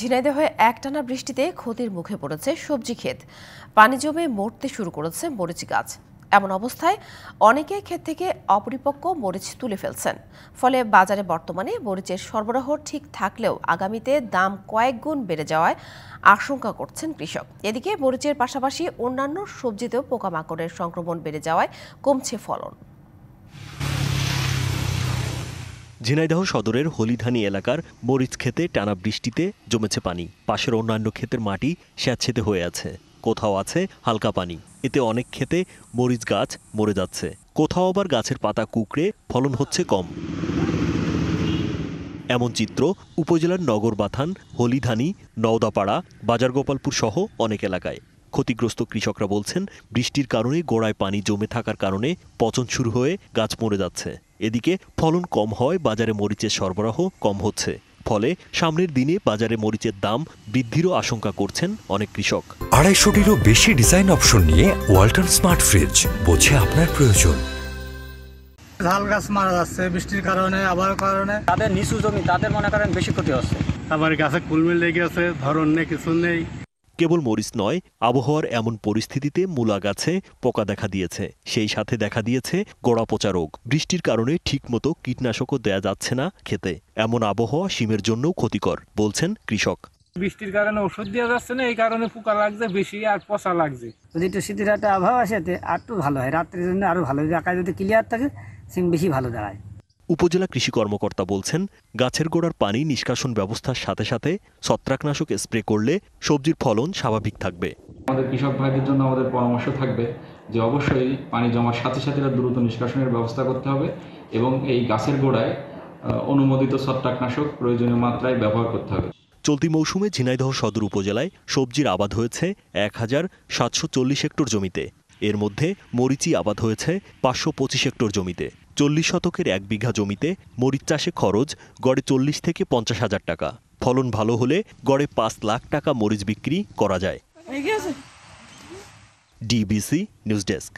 ঝিনাইদহে একটানা বৃষ্টিতে ক্ষতির মুখে পড়েছে সবজি ক্ষেত পানি জমে মরতে শুরু করেছে মরিচ গাছ এমন অবস্থায় অনেকে ক্ষেত থেকে অপরিপক্ক মরিচ তুলে ফেলছেন ফলে বাজারে বর্তমানে মরিচের সরবরাহ ঠিক থাকলেও আগামীতে দাম কয়েক গুণ বেড়ে যাওয়ায় আশঙ্কা করছেন কৃষক এদিকে মরিচের পাশাপাশি অন্যান্য সবজিতেও পোকামাকড়ের সংক্রমণ বেড়ে যাওয়ায় কমছে ফলন ঝিনাইদহ সদরের হলিধানি এলাকার মরিচ খেতে টানা বৃষ্টিতে জমেছে পানি পাশের অন্যান্য ক্ষেতের মাটি স্যাঁতসেতে হয়ে আছে কোথাও আছে হালকা পানি এতে অনেক খেতে মরিচ গাছ মরে যাচ্ছে কোথাও আবার গাছের পাতা কুকড়ে ফলন হচ্ছে কম এমন চিত্র উপজেলার নগর বাথান হলিধানি নওদাপাড়া বাজারগোপালপুর সহ অনেক এলাকায় ক্ষতিগ্রস্ত কৃষকরা বলছেন বৃষ্টির কারণে গোড়ায় পানি জমে থাকার কারণে পচন শুরু হয়ে গাছ মরে যাচ্ছে এদিকে ফলন কম হয় বাজারে মরিচের সরবরাহ কম হচ্ছে ফলে সামনের দিনে বাজারে মরিচের দাম বৃদ্ধিরও আশঙ্কা করছেন অনেক কৃষক আড়াইশোটিরও বেশি ডিজাইন অপশন নিয়ে ওয়াল্টন স্মার্ট ফ্রিজ বোঝে আপনার প্রয়োজন ঝাল গাছ মারা যাচ্ছে বৃষ্টির কারণে আবার কারণে তাদের নিচু জমি তাদের মনে করেন বেশি ক্ষতি হচ্ছে আবার গাছে কুলমিল লেগে আছে ধরন নেই কিছু নেই কেবল মরিচ নয় আবহাওয়ার এমন পরিস্থিতিতে মূলা গাছে পোকা দেখা দিয়েছে সেই সাথে দেখা দিয়েছে গোড়া পচা রোগ বৃষ্টির কারণে ঠিকমতো কীটনাশকও দেয়া যাচ্ছে না খেতে এমন আবহাওয়া শিমের জন্য ক্ষতিকর বলছেন কৃষক বৃষ্টির কারণে ওষুধ দেওয়া যাচ্ছে না এই কারণে পোকা লাগছে বেশি আর পচা লাগছে যদি একটু শীতের একটা আবহাওয়া আসে আর তো ভালো হয় রাত্রির জন্য আরো ভালো আকাশ যদি ক্লিয়ার থাকে সিম বেশি ভালো দাঁড়ায় উপজেলা কৃষি কর্মকর্তা বলছেন গাছের গোড়ার পানি নিষ্কাশন ব্যবস্থার সাথে সাথে ছত্রাকনাশক স্প্রে করলে সবজির ফলন স্বাভাবিক থাকবে আমাদের কৃষক ভাইদের জন্য আমাদের পরামর্শ থাকবে যে অবশ্যই পানি জমার সাথে সাথে দ্রুত নিষ্কাশনের ব্যবস্থা করতে হবে এবং এই গাছের গোড়ায় অনুমোদিত ছত্রাকনাশক প্রয়োজনীয় মাত্রায় ব্যবহার করতে হবে চলতি মৌসুমে ঝিনাইদহ সদর উপজেলায় সবজির আবাদ হয়েছে এক হাজার সাতশো চল্লিশ হেক্টর জমিতে এর মধ্যে মরিচি আবাদ হয়েছে পাঁচশো পঁচিশ হেক্টর জমিতে চল্লিশ শতকের এক বিঘা জমিতে মরিচ চাষে খরচ গড়ে চল্লিশ থেকে পঞ্চাশ হাজার টাকা ফলন ভালো হলে গড়ে পাঁচ লাখ টাকা মরিচ বিক্রি করা যায় ডিবিসি নিউজ ডেস্ক